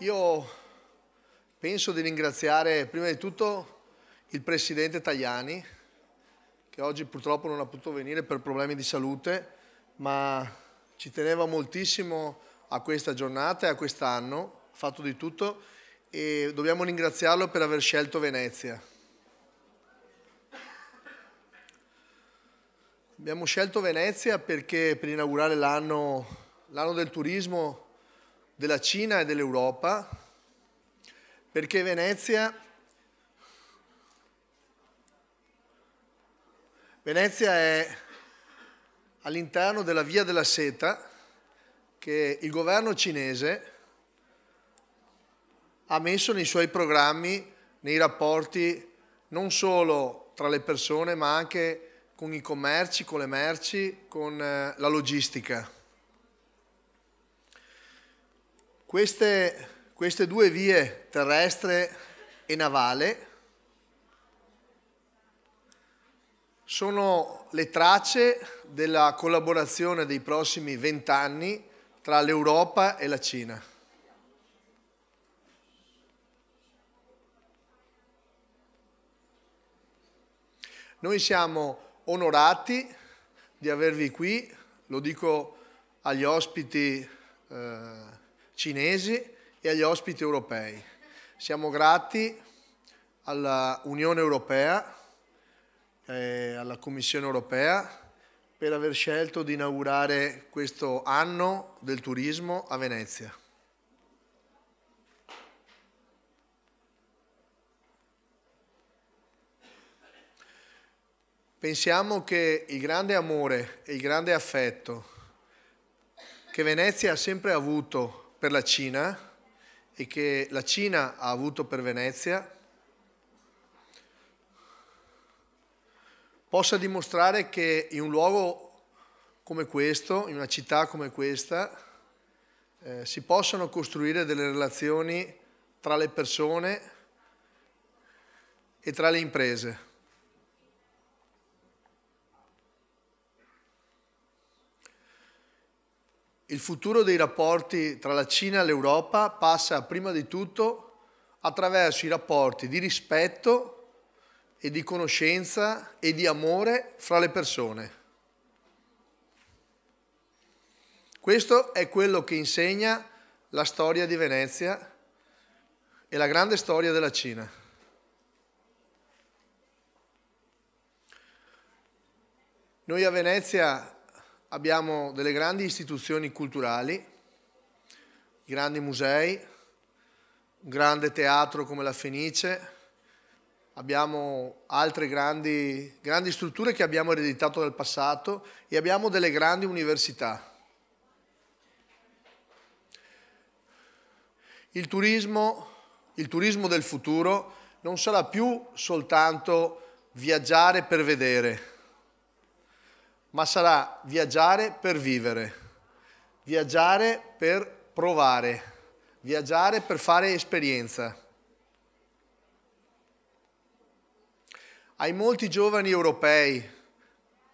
Io penso di ringraziare prima di tutto il presidente Tajani, che oggi purtroppo non ha potuto venire per problemi di salute, ma ci teneva moltissimo a questa giornata e a quest'anno, ha fatto di tutto e dobbiamo ringraziarlo per aver scelto Venezia. Abbiamo scelto Venezia perché per inaugurare l'anno l'anno del turismo della Cina e dell'Europa, perché Venezia, Venezia è all'interno della Via della Seta che il governo cinese ha messo nei suoi programmi, nei rapporti non solo tra le persone ma anche con i commerci, con le merci, con eh, la logistica. Queste, queste due vie terrestre e navale sono le tracce della collaborazione dei prossimi vent'anni tra l'Europa e la Cina. Noi siamo onorati di avervi qui, lo dico agli ospiti eh, cinesi e agli ospiti europei. Siamo grati all'Unione Europea e alla Commissione Europea per aver scelto di inaugurare questo anno del turismo a Venezia. Pensiamo che il grande amore e il grande affetto che Venezia ha sempre avuto per la Cina e che la Cina ha avuto per Venezia possa dimostrare che in un luogo come questo, in una città come questa, eh, si possono costruire delle relazioni tra le persone e tra le imprese. Il futuro dei rapporti tra la Cina e l'Europa passa prima di tutto attraverso i rapporti di rispetto e di conoscenza e di amore fra le persone. Questo è quello che insegna la storia di Venezia e la grande storia della Cina. Noi a Venezia abbiamo delle grandi istituzioni culturali, grandi musei, un grande teatro come la Fenice, abbiamo altre grandi, grandi, strutture che abbiamo ereditato dal passato e abbiamo delle grandi università. Il turismo, il turismo del futuro non sarà più soltanto viaggiare per vedere, ma sarà viaggiare per vivere, viaggiare per provare, viaggiare per fare esperienza. Ai molti giovani europei,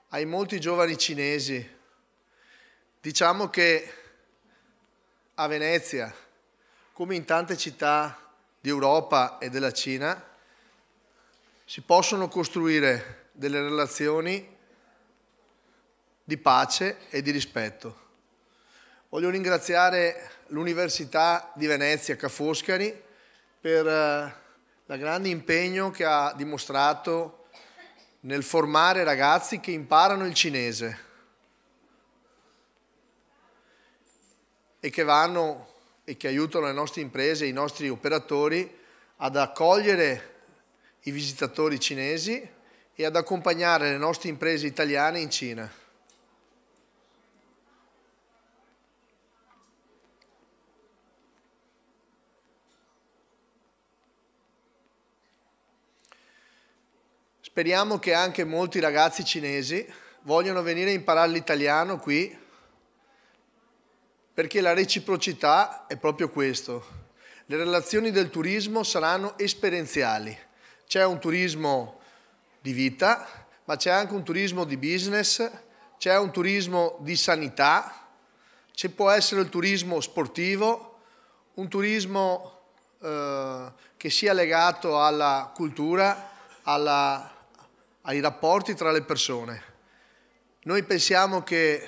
ai molti giovani cinesi, diciamo che a Venezia, come in tante città d'Europa e della Cina, si possono costruire delle relazioni di pace e di rispetto. Voglio ringraziare l'Università di Venezia Ca' Foscari per il eh, grande impegno che ha dimostrato nel formare ragazzi che imparano il cinese e che vanno e che aiutano le nostre imprese, e i nostri operatori ad accogliere i visitatori cinesi e ad accompagnare le nostre imprese italiane in Cina. Speriamo che anche molti ragazzi cinesi vogliano venire a imparare l'italiano qui, perché la reciprocità è proprio questo. Le relazioni del turismo saranno esperienziali. C'è un turismo di vita, ma c'è anche un turismo di business, c'è un turismo di sanità, ci può essere il turismo sportivo, un turismo eh, che sia legato alla cultura, alla ai rapporti tra le persone. Noi pensiamo che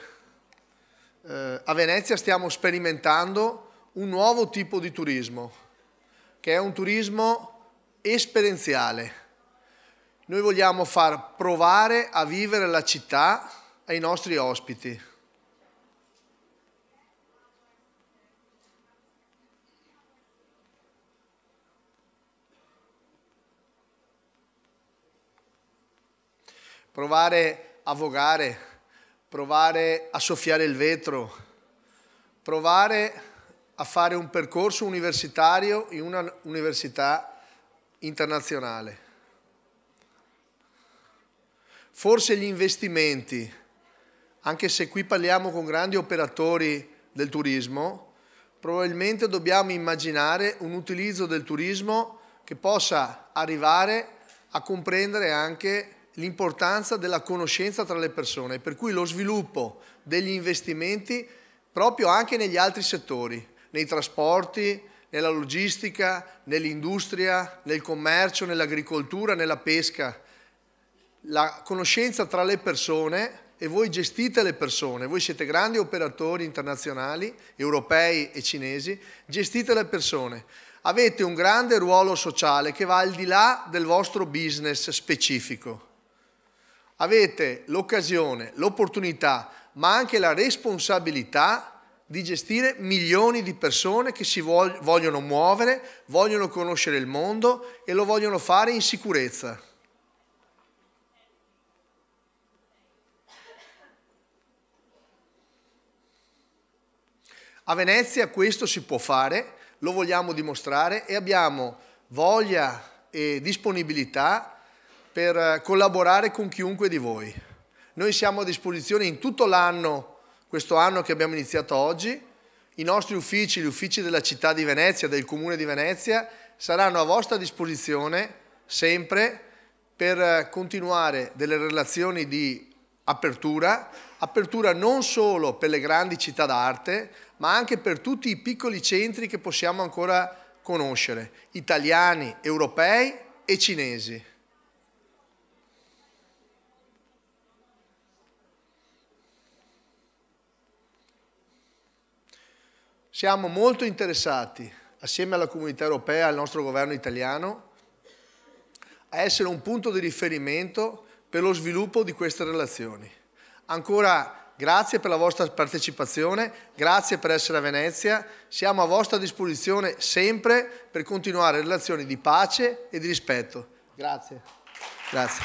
eh, a Venezia stiamo sperimentando un nuovo tipo di turismo, che è un turismo esperienziale. Noi vogliamo far provare a vivere la città ai nostri ospiti. provare a vogare, provare a soffiare il vetro, provare a fare un percorso universitario in una università internazionale. Forse gli investimenti, anche se qui parliamo con grandi operatori del turismo, probabilmente dobbiamo immaginare un utilizzo del turismo che possa arrivare a comprendere anche l'importanza della conoscenza tra le persone, per cui lo sviluppo degli investimenti proprio anche negli altri settori, nei trasporti, nella logistica, nell'industria, nel commercio, nell'agricoltura, nella pesca. La conoscenza tra le persone e voi gestite le persone, voi siete grandi operatori internazionali, europei e cinesi, gestite le persone. Avete un grande ruolo sociale che va al di là del vostro business specifico avete l'occasione, l'opportunità, ma anche la responsabilità di gestire milioni di persone che si vogliono muovere, vogliono conoscere il mondo e lo vogliono fare in sicurezza. A Venezia questo si può fare, lo vogliamo dimostrare e abbiamo voglia e disponibilità per eh, collaborare con chiunque di voi. Noi siamo a disposizione in tutto l'anno, questo anno che abbiamo iniziato oggi, i nostri uffici, gli uffici della città di Venezia, del comune di Venezia, saranno a vostra disposizione sempre per eh, continuare delle relazioni di apertura, apertura non solo per le grandi città d'arte, ma anche per tutti i piccoli centri che possiamo ancora conoscere, italiani, europei e cinesi. Siamo molto interessati, assieme alla comunità europea e al nostro governo italiano, a essere un punto di riferimento per lo sviluppo di queste relazioni. Ancora grazie per la vostra partecipazione, grazie per essere a Venezia, siamo a vostra disposizione sempre per continuare relazioni di pace e di rispetto. Grazie. Grazie.